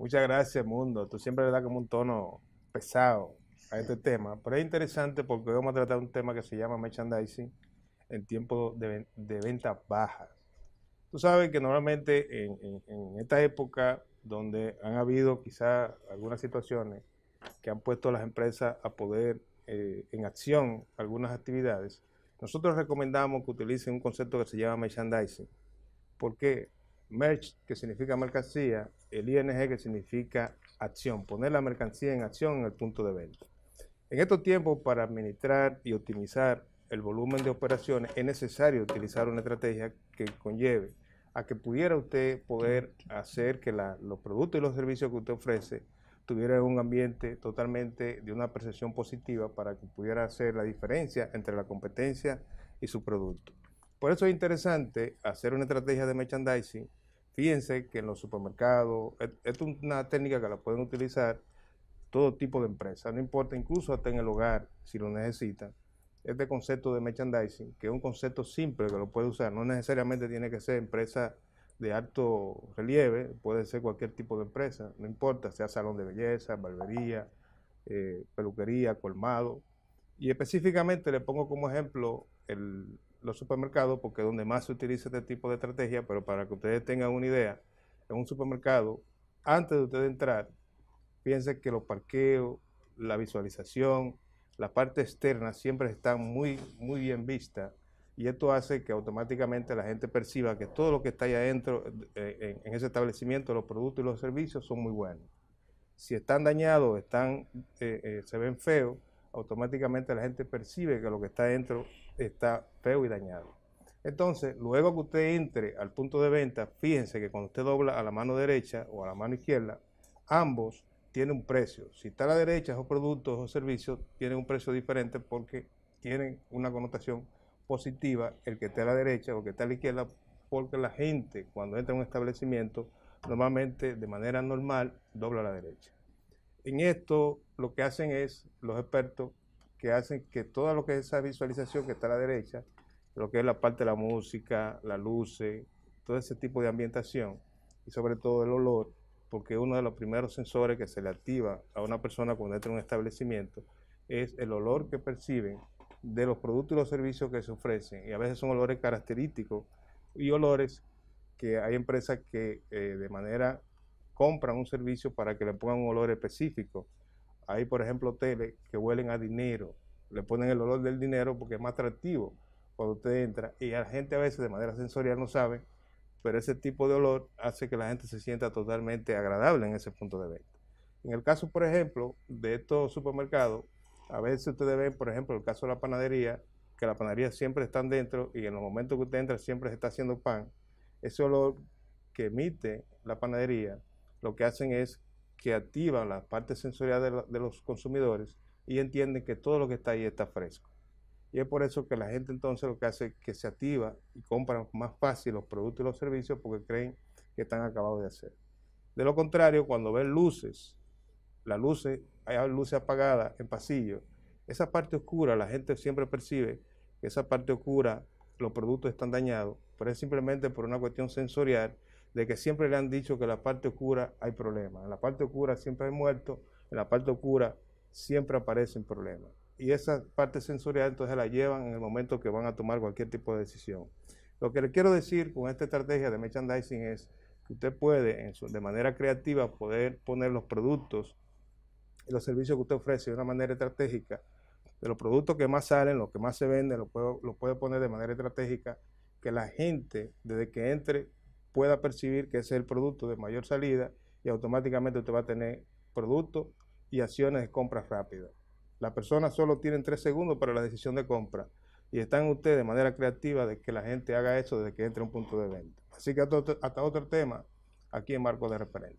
Muchas gracias, Mundo. Tú siempre le das como un tono pesado a este tema, pero es interesante porque vamos a tratar un tema que se llama merchandising en tiempo de, venta ventas bajas. Tú sabes que normalmente en, esta época donde han habido quizás algunas situaciones que han puesto a las empresas a poder eh, en acción algunas actividades, nosotros recomendamos que utilicen un concepto que se llama merchandising. ¿Por qué? merch, que significa mercancía, el ING, que significa acción, poner la mercancía en acción en el punto de venta. En estos tiempos, para administrar y optimizar el volumen de operaciones, es necesario utilizar una estrategia que conlleve a que pudiera usted poder hacer que los productos y los servicios que usted ofrece tuvieran un ambiente totalmente de una percepción positiva para que pudiera hacer la diferencia entre la competencia y su producto. Por eso es interesante hacer una estrategia de merchandising Fíjense que en los supermercados, es una técnica que la pueden utilizar todo tipo de empresas, no importa, incluso hasta en el hogar, si lo necesitan. Este concepto de merchandising, que es un concepto simple que lo puede usar, no necesariamente tiene que ser empresa de alto relieve, puede ser cualquier tipo de empresa, no importa, sea salón de belleza, barbería, eh, peluquería, colmado. Y específicamente le pongo como ejemplo el, los supermercados porque es donde más se utiliza este tipo de estrategia, pero para que ustedes tengan una idea, en un supermercado, antes de ustedes entrar, piensen que los parqueos, la visualización, la parte externa siempre están muy, muy bien vista y esto hace que automáticamente la gente perciba que todo lo que está ahí adentro, eh, en, ese establecimiento, los productos y los servicios son muy buenos. Si están dañados, están, eh, eh, se ven feos, automáticamente la gente percibe que lo que está dentro está feo y dañado. Entonces, luego que usted entre al punto de venta, fíjense que cuando usted dobla a la mano derecha o a la mano izquierda, ambos tienen un precio. Si está a la derecha, esos productos o servicios tienen un precio diferente porque tienen una connotación positiva el que está a la derecha o el que está a la izquierda, porque la gente cuando entra a un establecimiento, normalmente de manera normal, dobla a la derecha. En esto lo que hacen es los expertos que hacen que toda lo que es esa visualización que está a la derecha, lo que es la parte de la música, la luz, todo ese tipo de ambientación y sobre todo el olor, porque uno de los primeros sensores que se le activa a una persona cuando entra en un establecimiento es el olor que perciben de los productos y los servicios que se ofrecen. Y a veces son olores característicos y olores que hay empresas que eh, de manera compran un servicio para que le pongan un olor específico. Hay, por ejemplo, hoteles que huelen a dinero, le ponen el olor del dinero porque es más atractivo cuando usted entra y la gente a veces de manera sensorial no sabe, pero ese tipo de olor hace que la gente se sienta totalmente agradable en ese punto de venta. En el caso, por ejemplo, de estos supermercados, a veces ustedes ven, por ejemplo, el caso de la panadería, que la panadería siempre está dentro y en los momentos que usted entra siempre se está haciendo pan. Ese olor que emite la panadería lo que hacen es que activan la parte sensorial de, los consumidores y entienden que todo lo que está ahí está fresco. Y es por eso que la gente entonces lo que hace es que se activa y compra más fácil los productos y los servicios porque creen que están acabados de hacer. De lo contrario, cuando ven luces, las luces, hay luces apagadas en pasillo, esa parte oscura, la gente siempre percibe que esa parte oscura, los productos están dañados, pero es simplemente por una cuestión sensorial de que siempre le han dicho que en la parte oscura hay problemas, en la parte oscura siempre hay muertos, en la parte oscura siempre aparecen problemas. Y esa parte sensorial entonces la llevan en el momento que van a tomar cualquier tipo de decisión. Lo que le quiero decir con esta estrategia de merchandising es que usted puede de manera creativa poder poner los productos y los servicios que usted ofrece de una manera estratégica. De los productos que más salen, los que más se venden, lo puede poner de manera estratégica que la gente, desde que entre, pueda percibir que ese es el producto de mayor salida y automáticamente usted va a tener productos y acciones de compra rápida. Las personas solo tienen tres segundos para la decisión de compra y están ustedes de manera creativa de que la gente haga eso desde que entre a un punto de venta. Así que hasta otro tema aquí en Marco de Referencia.